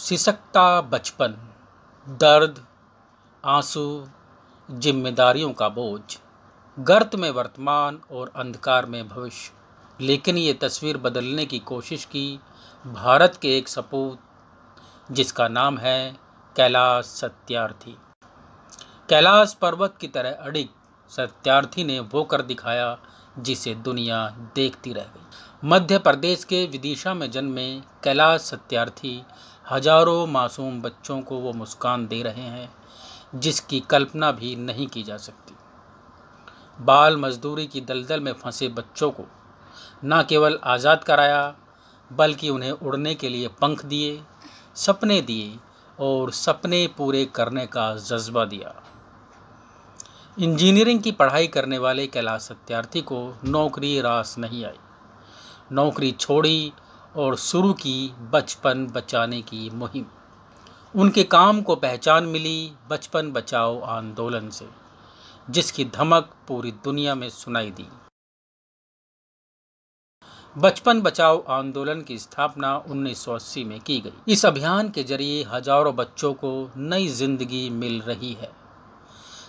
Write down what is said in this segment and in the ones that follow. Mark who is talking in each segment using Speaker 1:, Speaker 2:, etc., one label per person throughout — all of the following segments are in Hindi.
Speaker 1: सिसकता बचपन दर्द आंसू जिम्मेदारियों का बोझ गर्त में वर्तमान और अंधकार में भविष्य लेकिन ये तस्वीर बदलने की कोशिश की भारत के एक सपूत जिसका नाम है कैलाश सत्यार्थी कैलाश पर्वत की तरह अड़िग सत्यार्थी ने वो कर दिखाया जिसे दुनिया देखती रह गई मध्य प्रदेश के विदिशा में जन्मे कैलाश सत्यार्थी हजारों मासूम बच्चों को वो मुस्कान दे रहे हैं जिसकी कल्पना भी नहीं की जा सकती बाल मजदूरी की दलदल में फंसे बच्चों को न केवल आज़ाद कराया बल्कि उन्हें उड़ने के लिए पंख दिए सपने दिए और सपने पूरे करने का जज्बा दिया इंजीनियरिंग की पढ़ाई करने वाले कैलाश सत्यार्थी को नौकरी रास नहीं आई नौकरी छोड़ी और शुरू की बचपन बचाने की मुहिम उनके काम को पहचान मिली बचपन बचाओ आंदोलन से जिसकी धमक पूरी दुनिया में सुनाई दी बचपन बचाओ आंदोलन की स्थापना 1980 में की गई इस अभियान के जरिए हजारों बच्चों को नई जिंदगी मिल रही है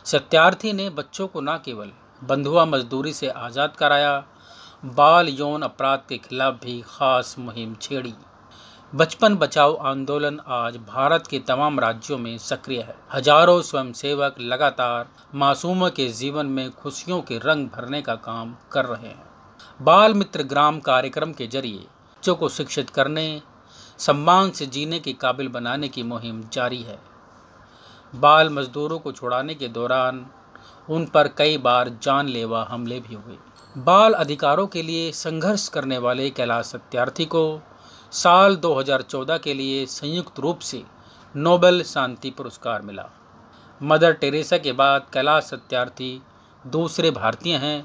Speaker 1: सत्यार्थी ने बच्चों को न केवल बंधुआ मजदूरी से आज़ाद कराया बाल यौन अपराध के खिलाफ भी खास मुहिम छेड़ी बचपन बचाओ आंदोलन आज भारत के तमाम राज्यों में सक्रिय है हजारों स्वयंसेवक लगातार मासूमों के जीवन में खुशियों के रंग भरने का काम कर रहे हैं बाल मित्र ग्राम कार्यक्रम के जरिए बच्चों को शिक्षित करने सम्मान से जीने के काबिल बनाने की मुहिम जारी है बाल मजदूरों को छुड़ाने के दौरान उन पर कई बार जानलेवा हमले भी हुए बाल अधिकारों के लिए संघर्ष करने वाले कैलाश सत्यार्थी को साल 2014 के लिए संयुक्त रूप से नोबेल शांति पुरस्कार मिला मदर टेरेसा के बाद कैलाश सत्यार्थी दूसरे भारतीय हैं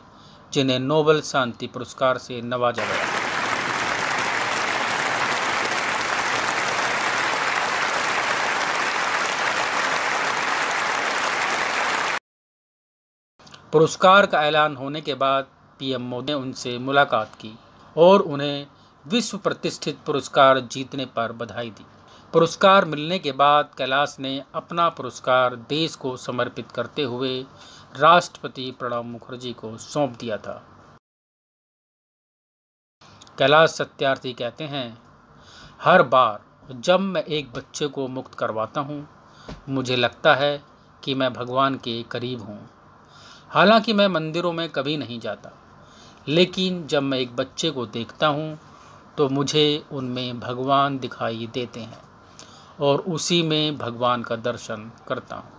Speaker 1: जिन्हें नोबेल शांति पुरस्कार से नवाजा गया पुरस्कार का ऐलान होने के बाद पीएम मोदी ने उनसे मुलाकात की और उन्हें विश्व प्रतिष्ठित पुरस्कार जीतने पर बधाई दी पुरस्कार मिलने के बाद कैलाश ने अपना पुरस्कार देश को समर्पित करते हुए राष्ट्रपति प्रणब मुखर्जी को सौंप दिया था कैलाश सत्यार्थी कहते हैं हर बार जब मैं एक बच्चे को मुक्त करवाता हूँ मुझे लगता है कि मैं भगवान के करीब हूँ हालांकि मैं मंदिरों में कभी नहीं जाता लेकिन जब मैं एक बच्चे को देखता हूँ तो मुझे उनमें भगवान दिखाई देते हैं और उसी में भगवान का दर्शन करता हूँ